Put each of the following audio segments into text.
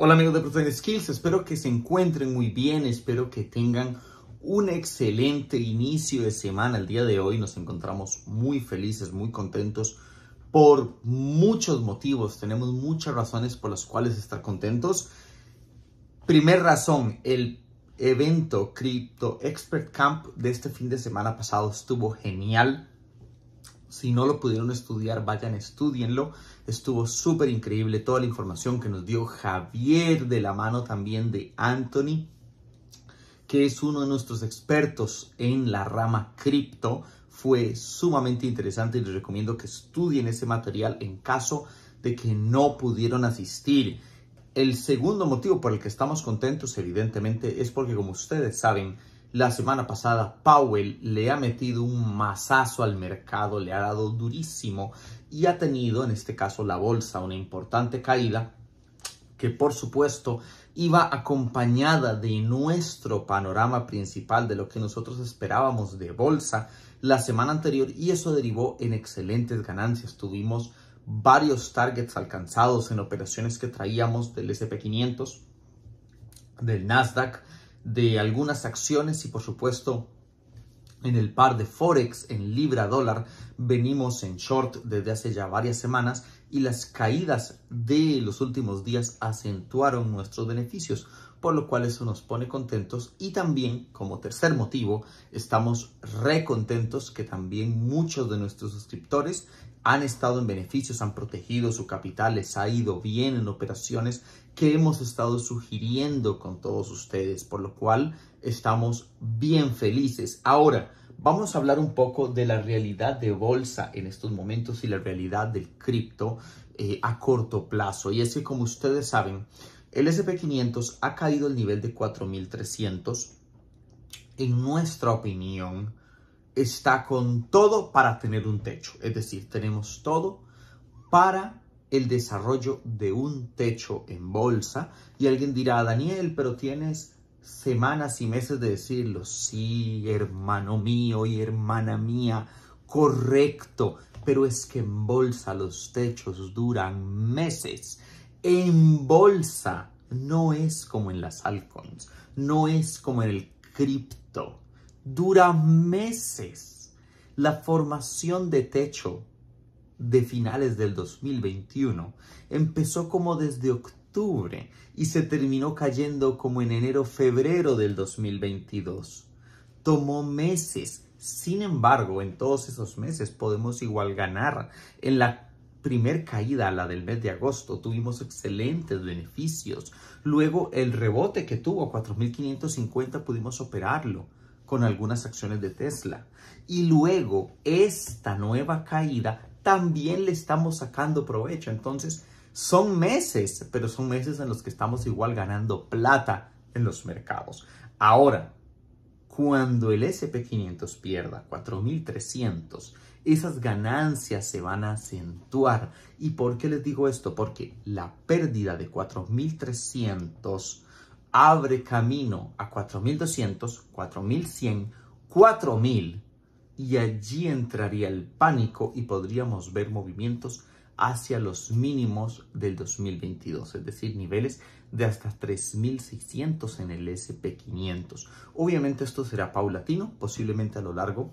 Hola amigos de Protein Skills, espero que se encuentren muy bien, espero que tengan un excelente inicio de semana. El día de hoy nos encontramos muy felices, muy contentos por muchos motivos. Tenemos muchas razones por las cuales estar contentos. Primer razón, el evento Crypto Expert Camp de este fin de semana pasado estuvo genial si no lo pudieron estudiar, vayan, estudienlo. Estuvo súper increíble toda la información que nos dio Javier de la mano también de Anthony, que es uno de nuestros expertos en la rama cripto. Fue sumamente interesante y les recomiendo que estudien ese material en caso de que no pudieron asistir. El segundo motivo por el que estamos contentos, evidentemente, es porque, como ustedes saben, la semana pasada, Powell le ha metido un masazo al mercado, le ha dado durísimo y ha tenido, en este caso, la bolsa, una importante caída que, por supuesto, iba acompañada de nuestro panorama principal, de lo que nosotros esperábamos de bolsa la semana anterior y eso derivó en excelentes ganancias. Tuvimos varios targets alcanzados en operaciones que traíamos del SP500, del Nasdaq, de algunas acciones y por supuesto en el par de Forex en libra dólar venimos en short desde hace ya varias semanas y las caídas de los últimos días acentuaron nuestros beneficios, por lo cual eso nos pone contentos y también como tercer motivo estamos recontentos que también muchos de nuestros suscriptores han estado en beneficios, han protegido su capital, les ha ido bien en operaciones que hemos estado sugiriendo con todos ustedes, por lo cual estamos bien felices. Ahora, vamos a hablar un poco de la realidad de bolsa en estos momentos y la realidad del cripto eh, a corto plazo. Y es que, como ustedes saben, el SP500 ha caído al nivel de 4300. En nuestra opinión, está con todo para tener un techo. Es decir, tenemos todo para el desarrollo de un techo en bolsa. Y alguien dirá, Daniel, pero tienes semanas y meses de decirlo. Sí, hermano mío y hermana mía, correcto. Pero es que en bolsa los techos duran meses. En bolsa no es como en las altcoins, no es como en el cripto. Dura meses la formación de techo de finales del 2021. Empezó como desde octubre y se terminó cayendo como en enero-febrero del 2022. Tomó meses. Sin embargo, en todos esos meses podemos igual ganar. En la primer caída, la del mes de agosto, tuvimos excelentes beneficios. Luego el rebote que tuvo, 4.550, pudimos operarlo con algunas acciones de Tesla. Y luego esta nueva caída también le estamos sacando provecho. Entonces son meses, pero son meses en los que estamos igual ganando plata en los mercados. Ahora, cuando el SP500 pierda 4.300, esas ganancias se van a acentuar. ¿Y por qué les digo esto? Porque la pérdida de 4.300 abre camino a 4200, 4100, 4000 y allí entraría el pánico y podríamos ver movimientos hacia los mínimos del 2022, es decir, niveles de hasta 3.600 en el SP500. Obviamente esto será paulatino, posiblemente a lo largo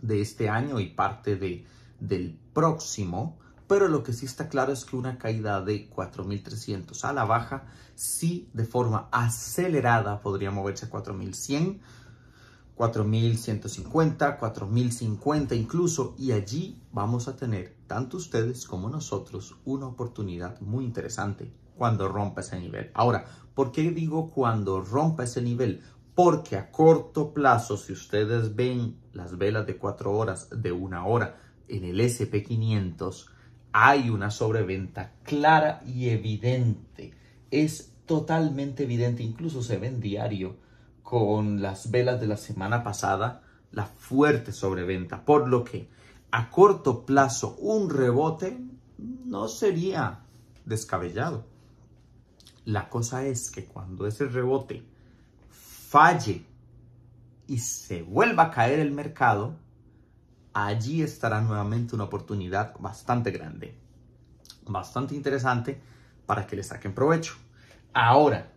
de este año y parte de, del próximo, pero lo que sí está claro es que una caída de 4.300 a la baja, sí de forma acelerada podría moverse a 4.100, 4.150, 4.050 incluso, y allí vamos a tener, tanto ustedes como nosotros, una oportunidad muy interesante cuando rompa ese nivel. Ahora, ¿por qué digo cuando rompa ese nivel? Porque a corto plazo, si ustedes ven las velas de 4 horas, de una hora, en el SP500, hay una sobreventa clara y evidente. Es totalmente evidente, incluso se ve en diario con las velas de la semana pasada, la fuerte sobreventa, por lo que a corto plazo un rebote no sería descabellado. La cosa es que cuando ese rebote falle y se vuelva a caer el mercado, allí estará nuevamente una oportunidad bastante grande, bastante interesante para que le saquen provecho. Ahora,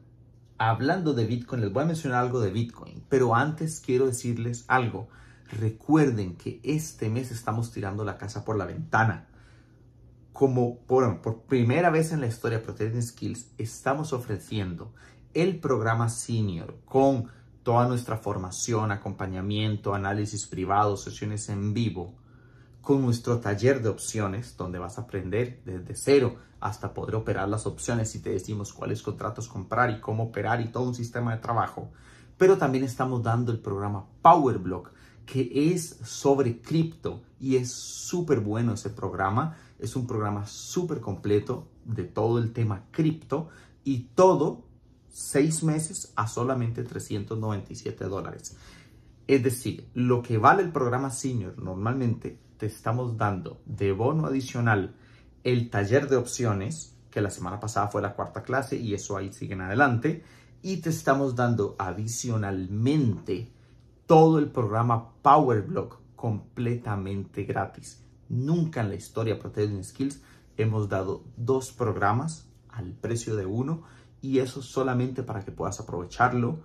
hablando de Bitcoin, les voy a mencionar algo de Bitcoin, pero antes quiero decirles algo. Recuerden que este mes estamos tirando la casa por la ventana. Como por, primera vez en la historia de Protecting Skills, estamos ofreciendo el programa senior con toda nuestra formación, acompañamiento, análisis privado, sesiones en vivo, con nuestro taller de opciones, donde vas a aprender desde cero hasta poder operar las opciones y te decimos cuáles contratos comprar y cómo operar y todo un sistema de trabajo. Pero también estamos dando el programa PowerBlock que es sobre cripto y es súper bueno ese programa. Es un programa súper completo de todo el tema cripto y todo Seis meses a solamente 397 dólares. Es decir, lo que vale el programa senior normalmente te estamos dando de bono adicional el taller de opciones, que la semana pasada fue la cuarta clase y eso ahí sigue en adelante, y te estamos dando adicionalmente todo el programa Power Block completamente gratis. Nunca en la historia de Protecting Skills hemos dado dos programas al precio de uno y eso solamente para que puedas aprovecharlo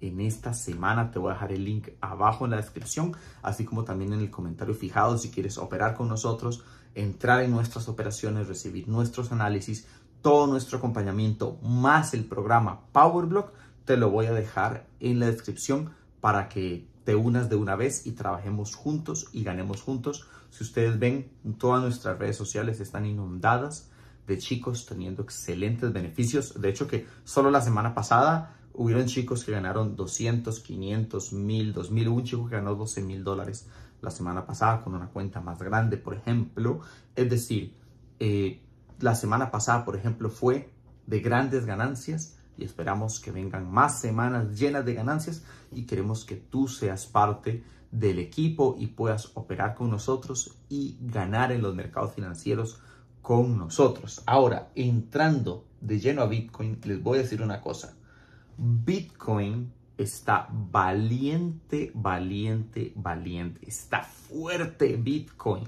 en esta semana. Te voy a dejar el link abajo en la descripción, así como también en el comentario fijado si quieres operar con nosotros, entrar en nuestras operaciones, recibir nuestros análisis, todo nuestro acompañamiento, más el programa PowerBlock, te lo voy a dejar en la descripción para que te unas de una vez y trabajemos juntos y ganemos juntos. Si ustedes ven, todas nuestras redes sociales están inundadas de chicos teniendo excelentes beneficios. De hecho, que solo la semana pasada hubieron chicos que ganaron 200, 500, 1000, 2000. un chico que ganó 12 mil dólares la semana pasada con una cuenta más grande, por ejemplo. Es decir, eh, la semana pasada, por ejemplo, fue de grandes ganancias y esperamos que vengan más semanas llenas de ganancias y queremos que tú seas parte del equipo y puedas operar con nosotros y ganar en los mercados financieros con nosotros. Ahora, entrando de lleno a Bitcoin, les voy a decir una cosa. Bitcoin está valiente, valiente, valiente. Está fuerte Bitcoin.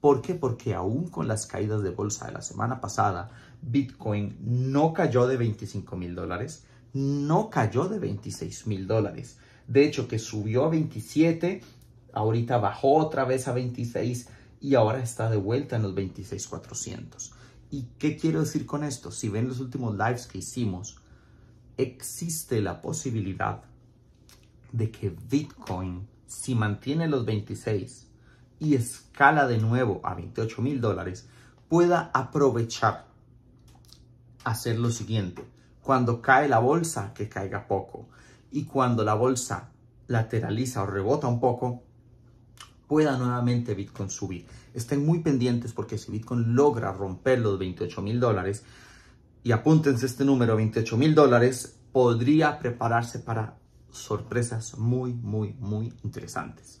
¿Por qué? Porque aún con las caídas de bolsa de la semana pasada, Bitcoin no cayó de 25 mil dólares, no cayó de 26 mil dólares. De hecho, que subió a 27, ahorita bajó otra vez a 26 y ahora está de vuelta en los 26,400. ¿Y qué quiero decir con esto? Si ven los últimos lives que hicimos, existe la posibilidad de que Bitcoin, si mantiene los 26 y escala de nuevo a 28 mil dólares, pueda aprovechar hacer lo siguiente. Cuando cae la bolsa, que caiga poco. Y cuando la bolsa lateraliza o rebota un poco, pueda nuevamente Bitcoin subir. Estén muy pendientes porque si Bitcoin logra romper los 28 mil dólares, y apúntense este número, 28 mil dólares, podría prepararse para sorpresas muy, muy, muy interesantes.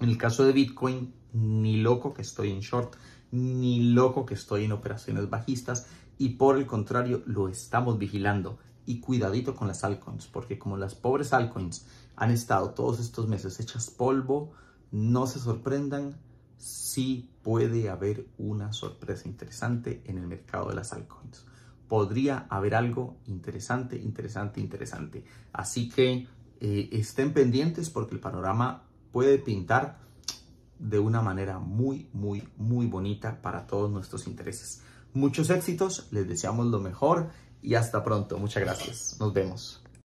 En el caso de Bitcoin, ni loco que estoy en short, ni loco que estoy en operaciones bajistas, y por el contrario, lo estamos vigilando. Y cuidadito con las altcoins, porque como las pobres altcoins han estado todos estos meses hechas polvo, no se sorprendan, sí puede haber una sorpresa interesante en el mercado de las altcoins. Podría haber algo interesante, interesante, interesante. Así que eh, estén pendientes porque el panorama puede pintar de una manera muy, muy, muy bonita para todos nuestros intereses. Muchos éxitos, les deseamos lo mejor y hasta pronto. Muchas gracias. Nos vemos.